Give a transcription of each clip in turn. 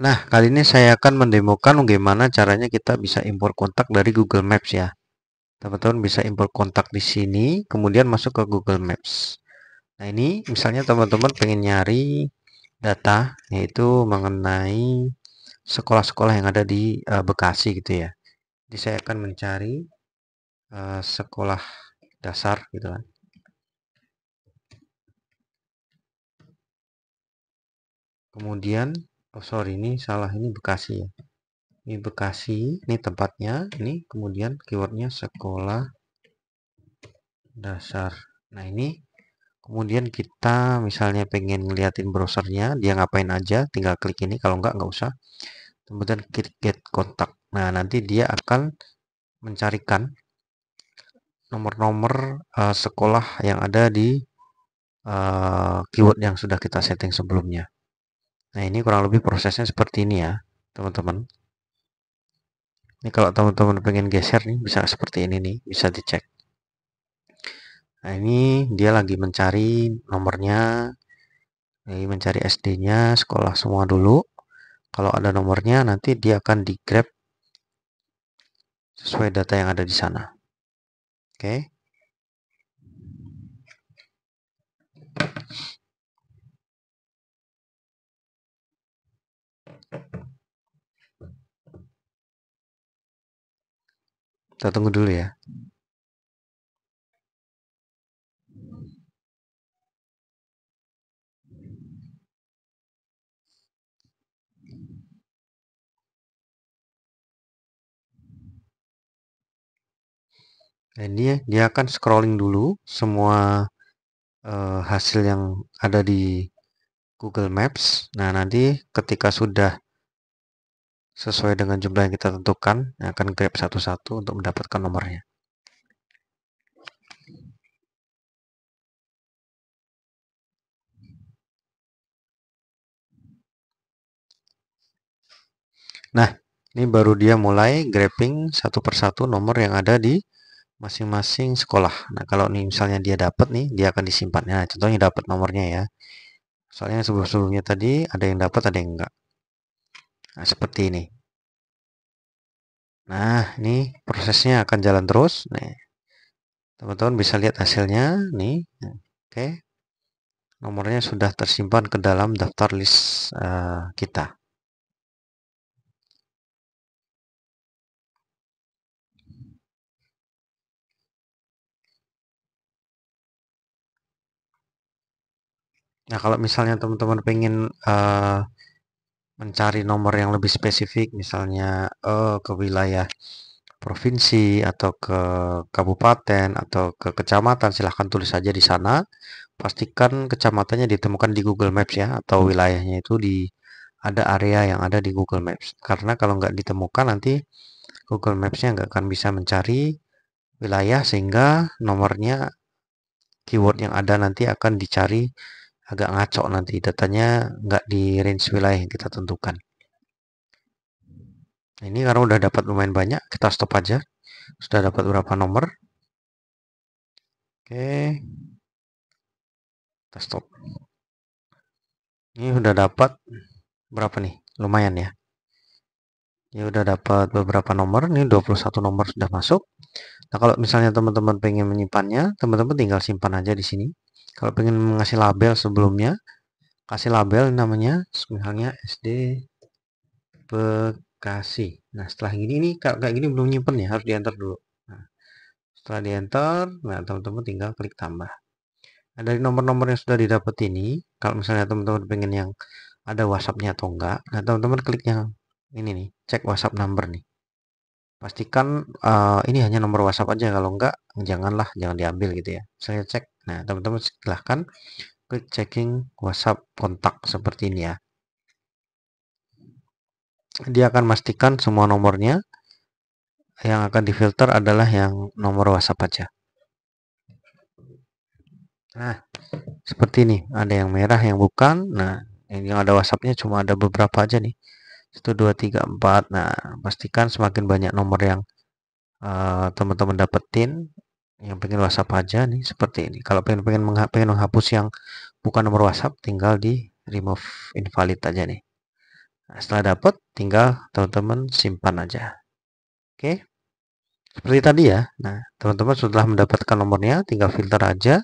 Nah, kali ini saya akan mendemokan bagaimana caranya kita bisa impor kontak dari Google Maps ya. Teman-teman bisa impor kontak di sini, kemudian masuk ke Google Maps. Nah, ini misalnya teman-teman pengen nyari data, yaitu mengenai sekolah-sekolah yang ada di uh, Bekasi gitu ya. Jadi saya akan mencari uh, sekolah dasar gitu kan. Kemudian oh sorry ini salah ini Bekasi ya ini Bekasi ini tempatnya ini kemudian keywordnya sekolah dasar nah ini kemudian kita misalnya pengen ngeliatin browsernya dia ngapain aja tinggal klik ini kalau enggak enggak usah kemudian klik get kontak nah nanti dia akan mencarikan nomor-nomor uh, sekolah yang ada di uh, keyword yang sudah kita setting sebelumnya Nah, ini kurang lebih prosesnya seperti ini ya, teman-teman. Ini kalau teman-teman pengen geser nih, bisa seperti ini nih, bisa dicek. Nah, ini dia lagi mencari nomornya, lagi mencari SD-nya, sekolah semua dulu. Kalau ada nomornya, nanti dia akan di-grab sesuai data yang ada di sana. Oke. Okay. Kita tunggu dulu ya. Nah, ini ya, dia akan scrolling dulu semua uh, hasil yang ada di Google Maps. Nah, nanti ketika sudah sesuai dengan jumlah yang kita tentukan yang akan grab satu-satu untuk mendapatkan nomornya nah ini baru dia mulai grabbing satu persatu nomor yang ada di masing-masing sekolah. Nah, kalau nih misalnya dia dapat nih, dia akan disimpan. Nah, contohnya dapat nomornya ya. Soalnya sebelum-sebelumnya tadi ada yang dapat, ada yang enggak. Nah, seperti ini. Nah, ini prosesnya akan jalan terus. Nih. Teman-teman bisa lihat hasilnya nih. Oke. Nomornya sudah tersimpan ke dalam daftar list uh, kita. Nah, kalau misalnya teman-teman pengen uh, mencari nomor yang lebih spesifik misalnya eh, ke wilayah provinsi atau ke kabupaten atau ke kecamatan silahkan tulis saja di sana pastikan kecamatannya ditemukan di Google Maps ya atau wilayahnya itu di ada area yang ada di Google Maps karena kalau nggak ditemukan nanti Google Maps-nya nggak akan bisa mencari wilayah sehingga nomornya keyword yang ada nanti akan dicari agak ngaco nanti datanya nggak di range wilayah yang kita tentukan nah, ini karena udah dapat lumayan banyak kita stop aja sudah dapat berapa nomor oke kita stop ini udah dapat berapa nih lumayan ya ini udah dapat beberapa nomor ini 21 nomor sudah masuk nah kalau misalnya teman-teman pengen menyimpannya teman-teman tinggal simpan aja di sini kalau pengen mengasih label sebelumnya kasih label namanya misalnya SD Bekasi nah setelah gini ini kayak gini belum nyimpen ya harus diantar dulu nah, setelah diantar, nah teman-teman tinggal klik tambah nah, dari nomor-nomor yang sudah didapat ini kalau misalnya teman-teman pengen yang ada WhatsAppnya atau enggak nah teman-teman klik yang ini nih cek WhatsApp number nih pastikan uh, ini hanya nomor WhatsApp aja kalau enggak janganlah jangan diambil gitu ya saya cek nah teman-teman silahkan klik checking WhatsApp kontak seperti ini ya dia akan pastikan semua nomornya yang akan difilter adalah yang nomor WhatsApp aja nah seperti ini ada yang merah yang bukan nah yang ada WhatsAppnya cuma ada beberapa aja nih 1, 2, 3, 4 nah pastikan semakin banyak nomor yang eh, teman-teman uh, dapetin yang pengen WhatsApp aja nih seperti ini kalau pengen pengen, mengha pengen menghapus yang bukan nomor WhatsApp tinggal di remove invalid aja nih nah, setelah dapet tinggal teman-teman simpan aja oke okay? seperti tadi ya nah teman-teman setelah mendapatkan nomornya tinggal filter aja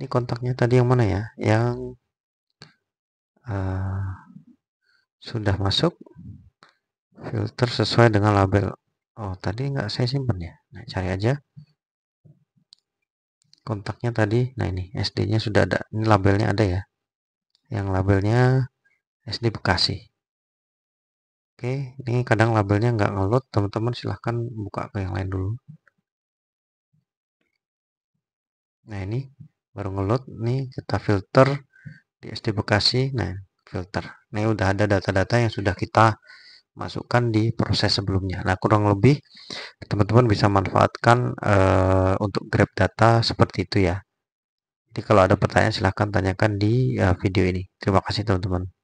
ini kontaknya tadi yang mana ya yang eh, sudah masuk filter sesuai dengan label oh tadi nggak saya simpan ya nah, cari aja kontaknya tadi nah ini SD nya sudah ada ini labelnya ada ya yang labelnya SD Bekasi oke ini kadang labelnya nggak ngeload teman-teman silahkan buka ke yang lain dulu nah ini baru ngeload nih kita filter di SD Bekasi nah filter. Nah, ini udah ada data-data yang sudah kita masukkan di proses sebelumnya. Nah, kurang lebih teman-teman bisa manfaatkan e, untuk grab data seperti itu ya. Jadi kalau ada pertanyaan silahkan tanyakan di e, video ini. Terima kasih teman-teman.